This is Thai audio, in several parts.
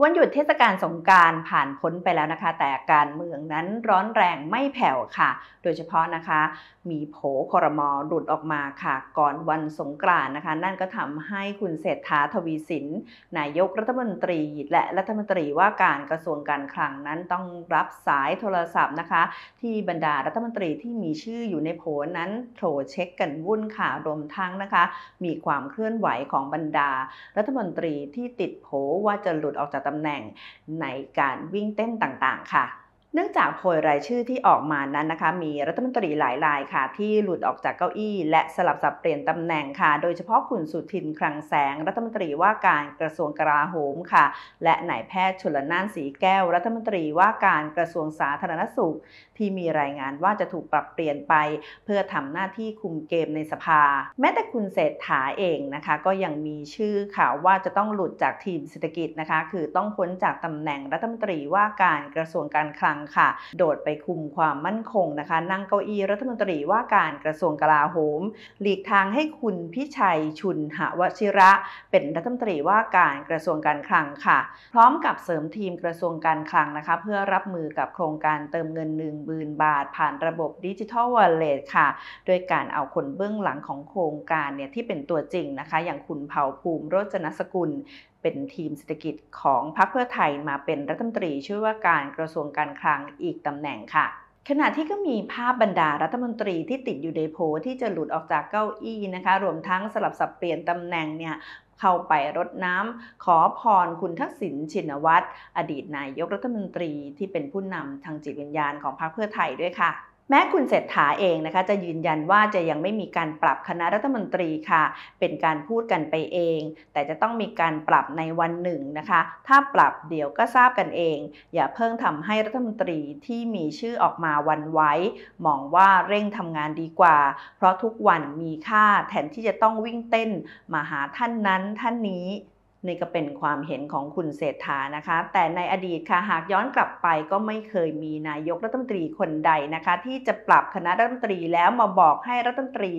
วันหยุดเทศกาลสงการผ่านพ้นไปแล้วนะคะ แต่การเมืองนั้นร้อนแรงไม่แผ่วค่ะ โดยเฉพาะนะคะ มีโผคอรมอหลุดออกมาค่ะก่อนวันสงกรานนะคะนั่นก็ทำให้คุณเศรษฐาทวีสินนายกรัฐมนตรีและรัฐมนตรีว่าการกระทรวงการคลังนั้นต้องรับสายโทรศัพท์นะคะ ที่บรรดารัฐมนตรีที่มีชื่ออยู่ในโผนั้นโทรเช็คกันวุ่นค่ะรวมทั้งนะคะ มีความเคลื่อนไหวของบรรดารัฐมนตรีที่ติดโผว่าจะหลุดออกจากตำแหน่งในการวิ่งเต้นต่างๆค่ะเนื่องจากโพยรายชื่อที่ออกมานั้นนะคะ มีรัฐมนตรีหลายรายค่ะที่หลุดออกจากเก้าอี้ และสลับสับเปลี่ยนตำแหน่งค่ะ โดยเฉพาะคุณสุทิน คลังแสง รัฐมนตรีว่าการกระทรวงกลาโหมค่ะ และนายแพทย์ชลนานสีแก้ว รัฐมนตรีว่าการกระทรวงสาธารณสุข ที่มีรายงานว่าจะถูกปรับเปลี่ยนไป เพื่อทำหน้าที่คุมเกมในสภา แม้แต่คุณเศรษฐาเองนะคะ ก็ยังมีชื่อข่าวว่าจะต้องหลุดจากทีมเศรษฐกิจนะคะ คือต้องพ้นจากตำแหน่งรัฐมนตรีว่าการกระทรวงการคลังค่ะโดดไปคุมความมั่นคงนะคะนั่งเก้าอี้รัฐมนตรีว่าการกระทรวงกลาโหมหลีกทางให้คุณพิชัยชุนหวชิระเป็นรัฐมนตรีว่าการกระทรวงการคลังค่ะ พร้อมกับเสริมทีมกระทรวงการคลังนะคะ เพื่อรับมือกับโครงการเติมเงิน 1 0บ0 0 บาท ผ่านระบบดิจิทัลวอลเล็ตค่ะ โดยการเอาคนเบื้องหลังของโครงการเนี่ยที่เป็นตัวจริงนะคะ อย่างคุณเผ่าภูมิโรจนสกุลเป็นทีมเศรษฐกิจของพรรคเพื่อไทยมาเป็นรัฐมนตรี ช่วยว่าการกระทรวงการคลังอีกตำแหน่งค่ะ ขณะที่ก็มีภาพบรรดารัฐมนตรีที่ติดอยู่ในโพที่จะหลุดออกจากเก้าอี้นะคะ รวมทั้งสลับสับเปลี่ยนตำแหน่งเนี่ยเข้าไปรดน้ำขอพร คุณทักษิณชินวัตรอดีตนายกรัฐมนตรีที่เป็นผู้นำทางจิตวิญญาณของพรรคเพื่อไทยด้วยค่ะแม้คุณเศรษฐาเองนะคะ จะยืนยันว่าจะยังไม่มีการปรับคณะรัฐมนตรีค่ะ เป็นการพูดกันไปเอง แต่จะต้องมีการปรับในวันหนึ่งนะคะ ถ้าปรับเดี๋ยวก็ทราบกันเอง อย่าเพิ่งทำให้รัฐมนตรีที่มีชื่อออกมาวันไว้มองว่าเร่งทำงานดีกว่า เพราะทุกวันมีค่าแทนที่จะต้องวิ่งเต้นมาหาท่านนั้นท่านนี้นี่ก็เป็นความเห็นของคุณเศรษฐานะคะ แต่ในอดีตค่ะ หากย้อนกลับไปก็ไม่เคยมีนายกรัฐมนตรีคนใดนะคะ ที่จะปรับคณะรัฐมนตรีแล้วมาบอกให้รัฐมนตรี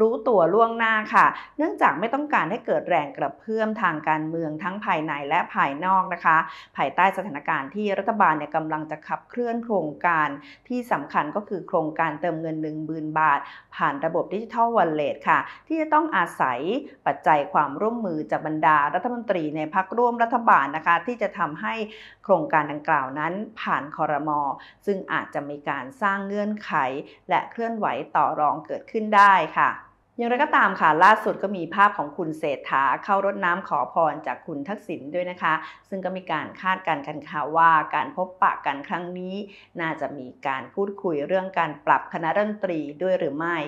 รู้ตัวล่วงหน้าค่ะ เนื่องจากไม่ต้องการให้เกิดแรงกระเพื่อมทางการเมืองทั้งภายในและภายนอกนะคะ ภายใต้สถานการณ์ที่รัฐบาลเนี่ยกำลังจะขับเคลื่อนโครงการ ที่สำคัญก็คือโครงการเติมเงิน1ึ่ง0ืนบาท ผ่านระบบดิจิทัลวอลเล็ค่ะที่จะต้องอาศัยปัจจัยความร่วมมือจากบรรดารัฐมนตรีตรีในพักร่วมรัฐบาลนะคะที่จะทำให้โครงการดังกล่าวนั้นผ่านคอรมอซึ่งอาจจะมีการสร้างเงื่อนไขและเคลื่อนไหวต่อรองเกิดขึ้นได้ค่ะ อย่างไรก็ตามค่ะล่าสุดก็มีภาพของคุณเศรษฐาเข้ารดน้ำขอพรจากคุณทักษิณด้วยนะคะ ซึ่งก็มีการคาดการณ์กันค่ะว่าการพบปะกันครั้งนี้ น่าจะมีการพูดคุยเรื่องการปรับคณะรัฐมนตรีด้วยหรือไม่